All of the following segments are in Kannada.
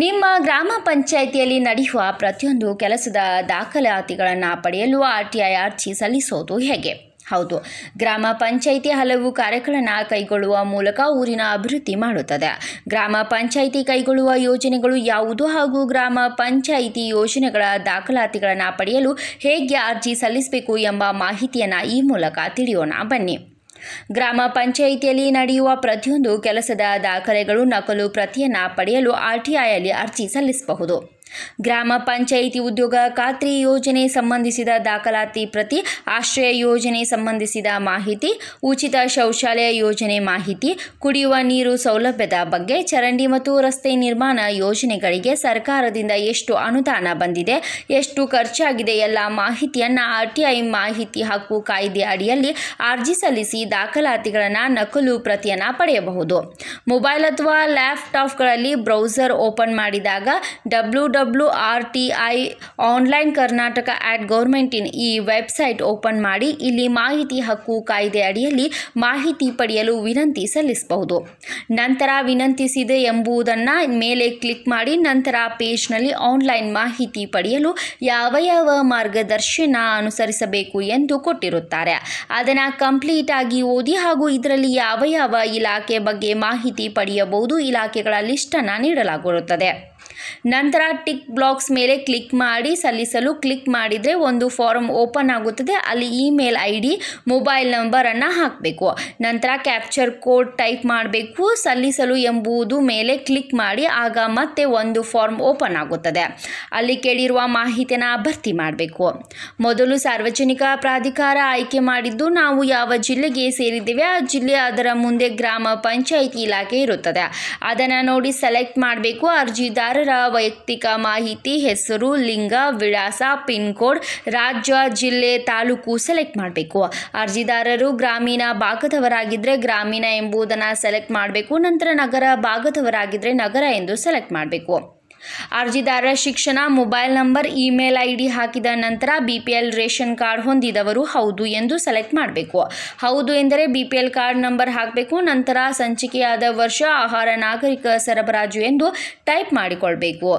ನಿಮ್ಮ ಗ್ರಾಮ ಪಂಚಾಯಿತಿಯಲ್ಲಿ ನಡೆಯುವ ಪ್ರತಿಯೊಂದು ಕೆಲಸದ ದಾಖಲಾತಿಗಳನ್ನು ಪಡೆಯಲು ಆರ್ ಟಿ ಐ ಅರ್ಜಿ ಸಲ್ಲಿಸೋದು ಹೇಗೆ ಹೌದು ಗ್ರಾಮ ಪಂಚಾಯಿತಿ ಹಲವು ಕಾರ್ಯಗಳನ್ನು ಕೈಗೊಳ್ಳುವ ಮೂಲಕ ಊರಿನ ಅಭಿವೃದ್ಧಿ ಮಾಡುತ್ತದೆ ಗ್ರಾಮ ಪಂಚಾಯಿತಿ ಕೈಗೊಳ್ಳುವ ಯೋಜನೆಗಳು ಯಾವುದು ಹಾಗೂ ಗ್ರಾಮ ಪಂಚಾಯಿತಿ ಯೋಜನೆಗಳ ದಾಖಲಾತಿಗಳನ್ನು ಪಡೆಯಲು ಹೇಗೆ ಅರ್ಜಿ ಸಲ್ಲಿಸಬೇಕು ಎಂಬ ಮಾಹಿತಿಯನ್ನು ಈ ಮೂಲಕ ತಿಳಿಯೋಣ ಬನ್ನಿ ಗ್ರಾಮ ಪಂಚಾಯಿತಿಯಲ್ಲಿ ನಡೆಯುವ ಪ್ರತಿಯೊಂದು ಕೆಲಸದ ದಾಖಲೆಗಳು ನಕಲು ಪ್ರತಿಯನ್ನು ಪಡೆಯಲು ಆರ್ಟಿಐಯಲ್ಲಿ ಅರ್ಜಿ ಸಲ್ಲಿಸಬಹುದು ಗ್ರಾಮ ಪಂಚಾಯಿತಿ ಉದ್ಯೋಗ ಖಾತ್ರಿ ಯೋಜನೆ ಸಂಬಂಧಿಸಿದ ದಾಖಲಾತಿ ಪ್ರತಿ ಆಶ್ರಯ ಯೋಜನೆ ಸಂಬಂಧಿಸಿದ ಮಾಹಿತಿ ಉಚಿತ ಶೌಚಾಲಯ ಯೋಜನೆ ಮಾಹಿತಿ ಕುಡಿಯುವ ನೀರು ಸೌಲಭ್ಯದ ಬಗ್ಗೆ ಚರಂಡಿ ಮತ್ತು ರಸ್ತೆ ನಿರ್ಮಾಣ ಯೋಜನೆಗಳಿಗೆ ಸರ್ಕಾರದಿಂದ ಎಷ್ಟು ಅನುದಾನ ಬಂದಿದೆ ಎಷ್ಟು ಖರ್ಚಾಗಿದೆ ಎಲ್ಲ ಮಾಹಿತಿಯನ್ನು ಆರ್ಟಿಐ ಮಾಹಿತಿ ಹಕ್ಕು ಕಾಯ್ದೆ ಅಡಿಯಲ್ಲಿ ಅರ್ಜಿ ಸಲ್ಲಿಸಿ ದಾಖಲಾತಿಗಳನ್ನು ನಕಲು ಪ್ರತಿಯನ್ನು ಪಡೆಯಬಹುದು ಮೊಬೈಲ್ ಅಥವಾ ಲ್ಯಾಪ್ಟಾಪ್ಗಳಲ್ಲಿ ಬ್ರೌಸರ್ ಓಪನ್ ಮಾಡಿದಾಗ W W R T I online Karnataka dot government in ಈ ವೆಬ್ಸೈಟ್ ಓಪನ್ ಮಾಡಿ ಇಲ್ಲಿ ಮಾಹಿತಿ ಹಕ್ಕು ಕಾಯ್ದೆ ಅಡಿಯಲ್ಲಿ ಮಾಹಿತಿ ಪಡೆಯಲು ವಿನಂತಿ ಸಲ್ಲಿಸಬಹುದು ನಂತರ ವಿನಂತಿಸಿದೆ ಎಂಬುದನ್ನು ಮೇಲೆ ಕ್ಲಿಕ್ ಮಾಡಿ ನಂತರ ಪೇಜ್ನಲ್ಲಿ ಆನ್ಲೈನ್ ಮಾಹಿತಿ ಪಡೆಯಲು ಯಾವ ಯಾವ ಮಾರ್ಗದರ್ಶನ ಅನುಸರಿಸಬೇಕು ಎಂದು ಕೊಟ್ಟಿರುತ್ತಾರೆ ಅದನ್ನು ಕಂಪ್ಲೀಟ್ ಆಗಿ ಓದಿ ಹಾಗೂ ಇದರಲ್ಲಿ ಯಾವ ಯಾವ ಇಲಾಖೆ ಬಗ್ಗೆ ಮಾಹಿತಿ ಪಡೆಯಬಹುದು ಇಲಾಖೆಗಳ ಲಿಸ್ಟನ್ನು ನೀಡಲಾಗುತ್ತದೆ ನಂತರ ಟಿಕ್ ಬ್ಲಾಕ್ಸ್ ಮೇಲೆ ಕ್ಲಿಕ್ ಮಾಡಿ ಸಲ್ಲಿಸಲು ಕ್ಲಿಕ್ ಮಾಡಿದರೆ ಒಂದು ಫಾರ್ಮ್ ಓಪನ್ ಆಗುತ್ತದೆ ಅಲ್ಲಿ ಇಮೇಲ್ ಐ ಡಿ ಮೊಬೈಲ್ ನಂಬರನ್ನು ಹಾಕಬೇಕು ನಂತರ ಕ್ಯಾಪ್ಚರ್ ಕೋಡ್ ಟೈಪ್ ಮಾಡಬೇಕು ಸಲ್ಲಿಸಲು ಎಂಬುದು ಮೇಲೆ ಕ್ಲಿಕ್ ಮಾಡಿ ಆಗ ಮತ್ತೆ ಒಂದು ಫಾರ್ಮ್ ಓಪನ್ ಆಗುತ್ತದೆ ಅಲ್ಲಿ ಕೇಳಿರುವ ಮಾಹಿತಿಯನ್ನು ಭರ್ತಿ ಮಾಡಬೇಕು ಮೊದಲು ಸಾರ್ವಜನಿಕ ಪ್ರಾಧಿಕಾರ ಆಯ್ಕೆ ಮಾಡಿದ್ದು ನಾವು ಯಾವ ಜಿಲ್ಲೆಗೆ ಸೇರಿದ್ದೇವೆ ಆ ಜಿಲ್ಲೆ ಅದರ ಮುಂದೆ ಗ್ರಾಮ ಪಂಚಾಯಿತಿ ಇಲಾಖೆ ಇರುತ್ತದೆ ಅದನ್ನು ನೋಡಿ ಸೆಲೆಕ್ಟ್ ಮಾಡಬೇಕು ಅರ್ಜಿದಾರರ ವೈಯಕ್ತಿಕ ಮಾಹಿತಿ ಹೆಸರು ಲಿಂಗ ವಿಳಾಸ ಪಿನ್ ಕೋಡ್ ರಾಜ್ಯ ಜಿಲ್ಲೆ ತಾಲೂಕು ಸೆಲೆಕ್ಟ್ ಮಾಡಬೇಕು ಅರ್ಜಿದಾರರು ಗ್ರಾಮೀಣ ಭಾಗದವರಾಗಿದ್ದರೆ ಗ್ರಾಮೀಣ ಎಂಬುದನ್ನು ಸೆಲೆಕ್ಟ್ ಮಾಡಬೇಕು ನಂತರ ನಗರ ಭಾಗದವರಾಗಿದ್ದರೆ ನಗರ ಎಂದು ಸೆಲೆಕ್ಟ್ ಮಾಡಬೇಕು ಅರ್ಜಿದಾರರ ಶಿಕ್ಷಣ mobile number email I D ಹಾಕಿದ ನಂತರ B P L ration card ಹೊಂದಿದವರು ಹೌದು ಎಂದು ಸೆಲೆಕ್ಟ್ ಮಾಡಬೇಕು ಹೌದು ಎಂದರೆ B P L card number ಹಾಕಬೇಕು ನಂತರ ಸಂಚಿಕೆಯಾದ ವರ್ಷ ಆಹಾರ ನಾಗರಿಕ ಸರಬರಾಜು ಎಂದು ಟೈಪ್ ಮಾಡಿಕೊಳ್ಬೇಕು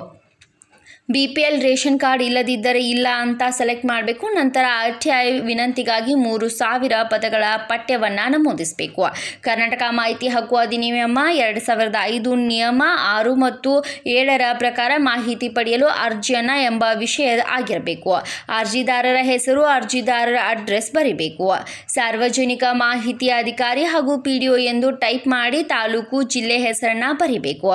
B P L ration card ಇಲ್ಲದಿದ್ದರೆ ಇಲ್ಲ ಅಂತ ಸೆಲೆಕ್ಟ್ ಮಾಡಬೇಕು ನಂತರ ಆರ್ ಟಿ ಐ ವಿನಂತಿಗಾಗಿ ಮೂರು ಸಾವಿರ ಪದಗಳ ಪಠ್ಯವನ್ನು ನಮೂದಿಸಬೇಕು ಕರ್ನಾಟಕ ಮಾಹಿತಿ ಹಕ್ಕು ಅಧಿನಿಯಮ ಎರಡು ಸಾವಿರದ ಐದು ನಿಯಮ ಆರು ಮತ್ತು ಏಳರ ಪ್ರಕಾರ ಮಾಹಿತಿ ಪಡೆಯಲು ಅರ್ಜಿಯನ್ನು ಎಂಬ ವಿಷಯ ಆಗಿರಬೇಕು ಅರ್ಜಿದಾರರ ಹೆಸರು ಅರ್ಜಿದಾರರ ಅಡ್ರೆಸ್ ಬರೀಬೇಕು ಸಾರ್ವಜನಿಕ ಮಾಹಿತಿ ಅಧಿಕಾರಿ ಹಾಗೂ ಪಿ ಡಿ ಒ ಎಂದು ಟೈಪ್ ಮಾಡಿ ತಾಲೂಕು ಜಿಲ್ಲೆ ಹೆಸರನ್ನು ಬರೀಬೇಕು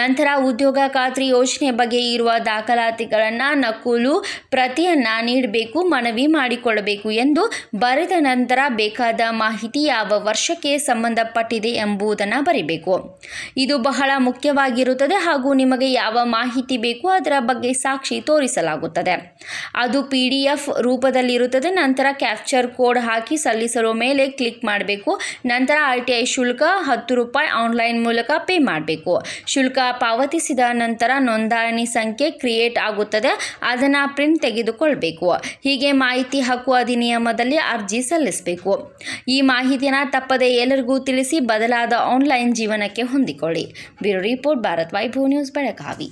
ನಂತರ ಉದ್ಯೋಗ ಖಾತ್ರಿ ಯೋಜನೆ ಬಗ್ಗೆ ಇರುವ ದಾಖಲಾತಿಗಳನ್ನು ನಕುಲು ಪ್ರತಿಯನ್ನು ನೀಡಬೇಕು ಮನವಿ ಮಾಡಿಕೊಳ್ಳಬೇಕು ಎಂದು ಬರೆದ ನಂತರ ಬೇಕಾದ ಮಾಹಿತಿ ಯಾವ ವರ್ಷಕ್ಕೆ ಸಂಬಂಧಪಟ್ಟಿದೆ ಎಂಬುದನ್ನು ಬರೀಬೇಕು ಇದು ಬಹಳ ಮುಖ್ಯವಾಗಿರುತ್ತದೆ ಹಾಗೂ ನಿಮಗೆ ಯಾವ ಮಾಹಿತಿ ಬೇಕು ಅದರ ಬಗ್ಗೆ ಸಾಕ್ಷಿ ತೋರಿಸಲಾಗುತ್ತದೆ ಅದು ಪಿ ಡಿ ಎಫ್ ರೂಪದಲ್ಲಿರುತ್ತದೆ ನಂತರ ಕ್ಯಾಪ್ಚರ್ ಕೋಡ್ ಹಾಕಿ ಸಲ್ಲಿಸಲು ಮೇಲೆ ಕ್ಲಿಕ್ ಮಾಡಬೇಕು ನಂತರ ಆರ್ ಟಿ ಐ ಶುಲ್ಕ ಹತ್ತು ರೂಪಾಯಿ ಆನ್ಲೈನ್ ಮೂಲಕ ಪೇ ಮಾಡಬೇಕು ಶುಲ್ಕ ಪಾವತಿಸಿದ ನಂತರ ನೋಂದಣಿ ಸಂಖ್ಯೆ ಕ್ರಿಯೇಟ್ ಆಗುತ್ತದೆ ಅದನ್ನು ಪ್ರಿಂಟ್ ತೆಗೆದುಕೊಳ್ಬೇಕು ಹೀಗೆ ಮಾಹಿತಿ ಹಕ್ಕು ಅಧಿನಿಯಮದಲ್ಲಿ ಅರ್ಜಿ ಸಲ್ಲಿಸಬೇಕು ಈ ಮಾಹಿತಿನ ತಪ್ಪದೆ ಎಲ್ಲರಿಗೂ ತಿಳಿಸಿ ಬದಲಾದ ಆನ್ಲೈನ್ ಜೀವನಕ್ಕೆ ಹೊಂದಿಕೊಳ್ಳಿ bureau report Bharat Vaibhav news Belagavi